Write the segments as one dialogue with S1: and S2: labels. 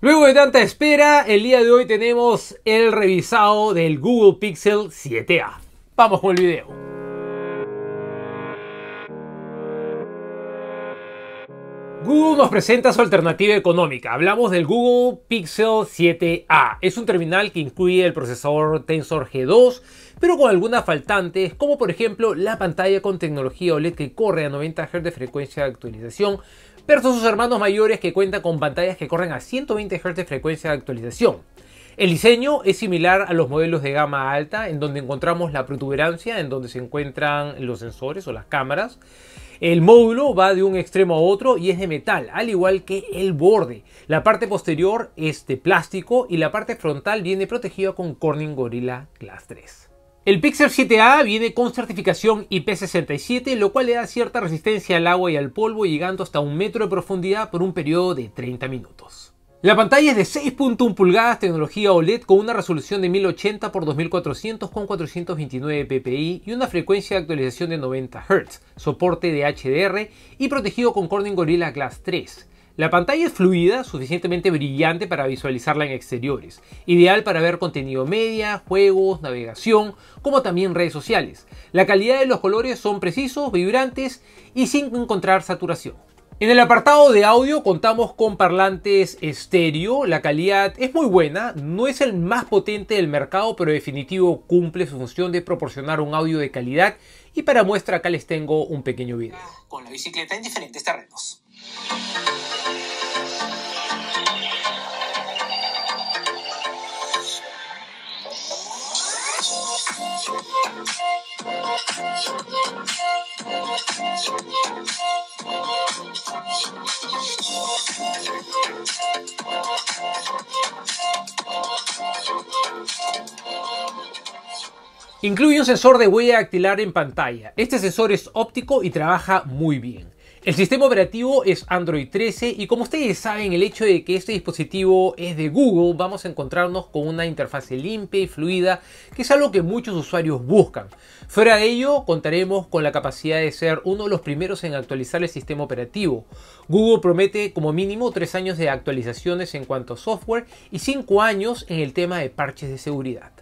S1: Luego de tanta espera, el día de hoy tenemos el revisado del Google Pixel 7a. Vamos con el video. Google nos presenta su alternativa económica. Hablamos del Google Pixel 7a. Es un terminal que incluye el procesador Tensor G2, pero con algunas faltantes, como por ejemplo la pantalla con tecnología OLED que corre a 90 Hz de frecuencia de actualización, versus sus hermanos mayores que cuentan con pantallas que corren a 120 Hz de frecuencia de actualización. El diseño es similar a los modelos de gama alta, en donde encontramos la protuberancia, en donde se encuentran los sensores o las cámaras. El módulo va de un extremo a otro y es de metal, al igual que el borde. La parte posterior es de plástico y la parte frontal viene protegida con Corning Gorilla Glass 3. El Pixel 7A viene con certificación IP67, lo cual le da cierta resistencia al agua y al polvo, llegando hasta un metro de profundidad por un periodo de 30 minutos. La pantalla es de 6.1 pulgadas, tecnología OLED con una resolución de 1080 x 2400 con 429 ppi y una frecuencia de actualización de 90 Hz, soporte de HDR y protegido con Corning Gorilla Glass 3. La pantalla es fluida, suficientemente brillante para visualizarla en exteriores, ideal para ver contenido media, juegos, navegación, como también redes sociales. La calidad de los colores son precisos, vibrantes y sin encontrar saturación. En el apartado de audio contamos con parlantes estéreo, la calidad es muy buena, no es el más potente del mercado, pero definitivo cumple su función de proporcionar un audio de calidad y para muestra acá les tengo un pequeño video. Con la bicicleta en diferentes terrenos. Incluye un sensor de huella dactilar en pantalla. Este sensor es óptico y trabaja muy bien. El sistema operativo es Android 13 y como ustedes saben el hecho de que este dispositivo es de Google vamos a encontrarnos con una interfaz limpia y fluida que es algo que muchos usuarios buscan. Fuera de ello contaremos con la capacidad de ser uno de los primeros en actualizar el sistema operativo. Google promete como mínimo 3 años de actualizaciones en cuanto a software y 5 años en el tema de parches de seguridad.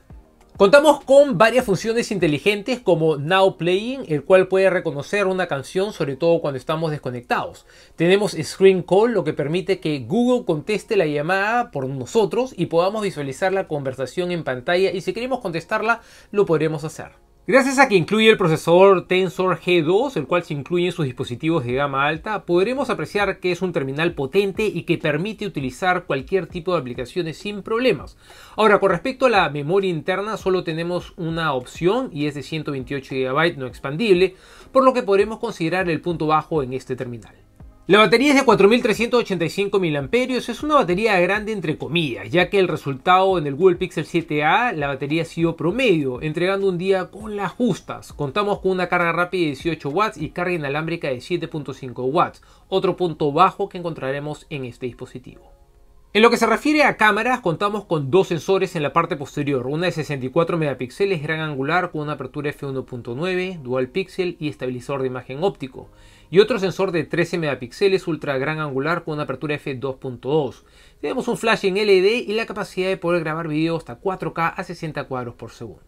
S1: Contamos con varias funciones inteligentes como Now Playing, el cual puede reconocer una canción sobre todo cuando estamos desconectados. Tenemos Screen Call, lo que permite que Google conteste la llamada por nosotros y podamos visualizar la conversación en pantalla y si queremos contestarla lo podremos hacer. Gracias a que incluye el procesador Tensor G2, el cual se incluye en sus dispositivos de gama alta, podremos apreciar que es un terminal potente y que permite utilizar cualquier tipo de aplicaciones sin problemas. Ahora, con respecto a la memoria interna, solo tenemos una opción y es de 128 GB no expandible, por lo que podremos considerar el punto bajo en este terminal. La batería es de 4385 mAh, es una batería grande entre comillas, ya que el resultado en el Google Pixel 7a, la batería ha sido promedio, entregando un día con las justas. Contamos con una carga rápida de 18 watts y carga inalámbrica de 7.5 watts, otro punto bajo que encontraremos en este dispositivo. En lo que se refiere a cámaras, contamos con dos sensores en la parte posterior, una de 64 megapíxeles gran angular con una apertura f1.9, dual pixel y estabilizador de imagen óptico y otro sensor de 13 megapíxeles ultra gran angular con una apertura f2.2. Tenemos un flash en LED y la capacidad de poder grabar video hasta 4K a 60 cuadros por segundo.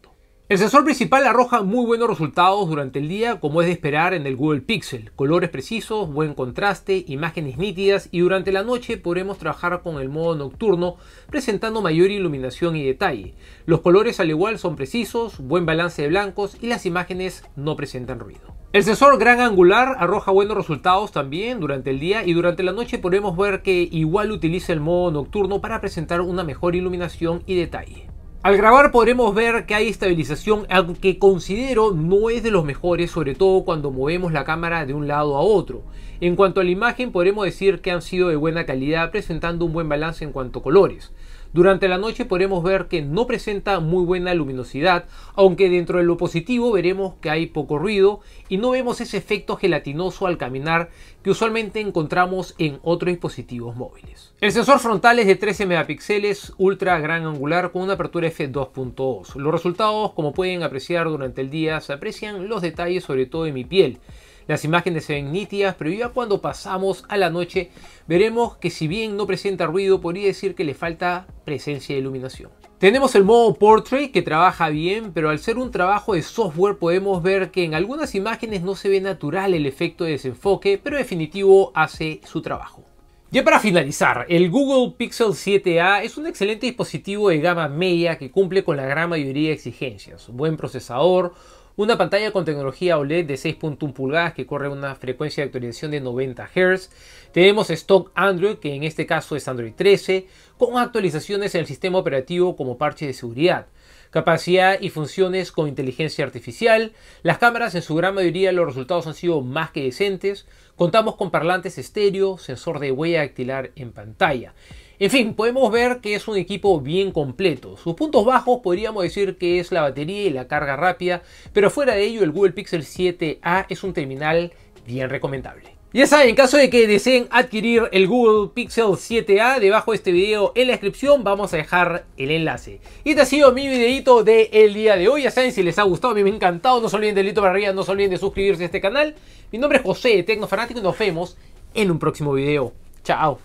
S1: El sensor principal arroja muy buenos resultados durante el día, como es de esperar en el Google Pixel. Colores precisos, buen contraste, imágenes nítidas y durante la noche podremos trabajar con el modo nocturno, presentando mayor iluminación y detalle. Los colores al igual son precisos, buen balance de blancos y las imágenes no presentan ruido. El sensor gran angular arroja buenos resultados también durante el día y durante la noche podemos ver que igual utiliza el modo nocturno para presentar una mejor iluminación y detalle. Al grabar podremos ver que hay estabilización, aunque considero no es de los mejores, sobre todo cuando movemos la cámara de un lado a otro. En cuanto a la imagen, podremos decir que han sido de buena calidad, presentando un buen balance en cuanto a colores. Durante la noche podremos ver que no presenta muy buena luminosidad, aunque dentro de lo positivo veremos que hay poco ruido y no vemos ese efecto gelatinoso al caminar que usualmente encontramos en otros dispositivos móviles. El sensor frontal es de 13 megapíxeles, ultra gran angular con una apertura f2.2. Los resultados, como pueden apreciar durante el día, se aprecian los detalles sobre todo en mi piel. Las imágenes se ven nítidas, pero ya cuando pasamos a la noche veremos que si bien no presenta ruido, podría decir que le falta presencia de iluminación. Tenemos el modo Portrait que trabaja bien, pero al ser un trabajo de software podemos ver que en algunas imágenes no se ve natural el efecto de desenfoque, pero definitivo hace su trabajo. Ya para finalizar, el Google Pixel 7a es un excelente dispositivo de gama media que cumple con la gran mayoría de exigencias. Buen procesador, una pantalla con tecnología OLED de 6.1 pulgadas que corre una frecuencia de actualización de 90 Hz. Tenemos stock Android, que en este caso es Android 13, con actualizaciones en el sistema operativo como parche de seguridad. Capacidad y funciones con inteligencia artificial. Las cámaras en su gran mayoría los resultados han sido más que decentes. Contamos con parlantes estéreo, sensor de huella dactilar en pantalla. En fin, podemos ver que es un equipo bien completo. Sus puntos bajos podríamos decir que es la batería y la carga rápida, pero fuera de ello el Google Pixel 7a es un terminal bien recomendable. Ya saben, en caso de que deseen adquirir el Google Pixel 7a, debajo de este video en la descripción vamos a dejar el enlace. Y este ha sido mi videito del día de hoy. Ya saben, si les ha gustado, a mí me ha encantado. No se olviden del dedito para arriba, no se olviden de suscribirse a este canal. Mi nombre es José de Tecnofanático y nos vemos en un próximo video. Chao.